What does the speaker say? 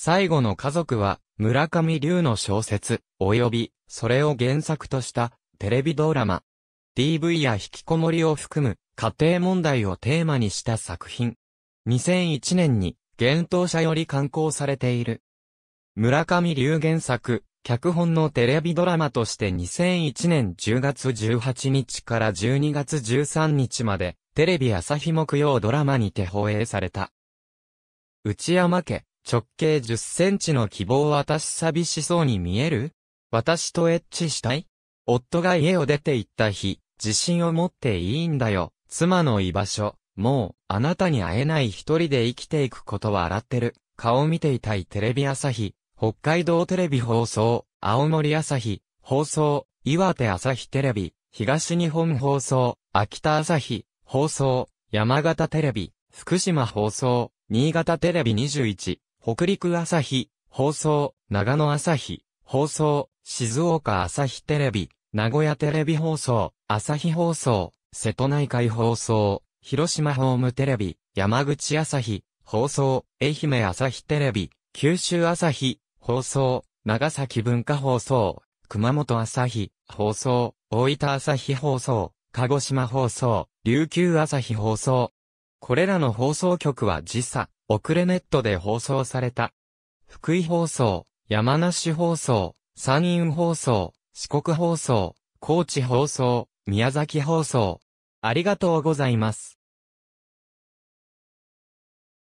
最後の家族は、村上龍の小説、及び、それを原作とした、テレビドラマ。DV や引きこもりを含む、家庭問題をテーマにした作品。2001年に、幻冬者より刊行されている。村上龍原作、脚本のテレビドラマとして2001年10月18日から12月13日まで、テレビ朝日木曜ドラマにて放映された。内山家、直径10センチの希望私寂しそうに見える私とエッチしたい夫が家を出て行った日、自信を持っていいんだよ。妻の居場所、もう、あなたに会えない一人で生きていくことは洗ってる。顔見ていたいテレビ朝日、北海道テレビ放送、青森朝日、放送、岩手朝日テレビ、東日本放送、秋田朝日、放送、山形テレビ、福島放送、新潟テレビ21、北陸朝日、放送、長野朝日、放送、静岡朝日テレビ、名古屋テレビ放送、朝日放送、瀬戸内海放送、広島ホームテレビ、山口朝日、放送、愛媛朝日テレビ、九州朝日、放送、長崎文化放送、熊本朝日、放送、大分朝日放送、鹿児島放送、琉球朝日放送。これらの放送局は時差、遅れネットで放送された。福井放送、山梨放送、山陰放送、四国放送、高知放送、宮崎放送。ありがとうございます。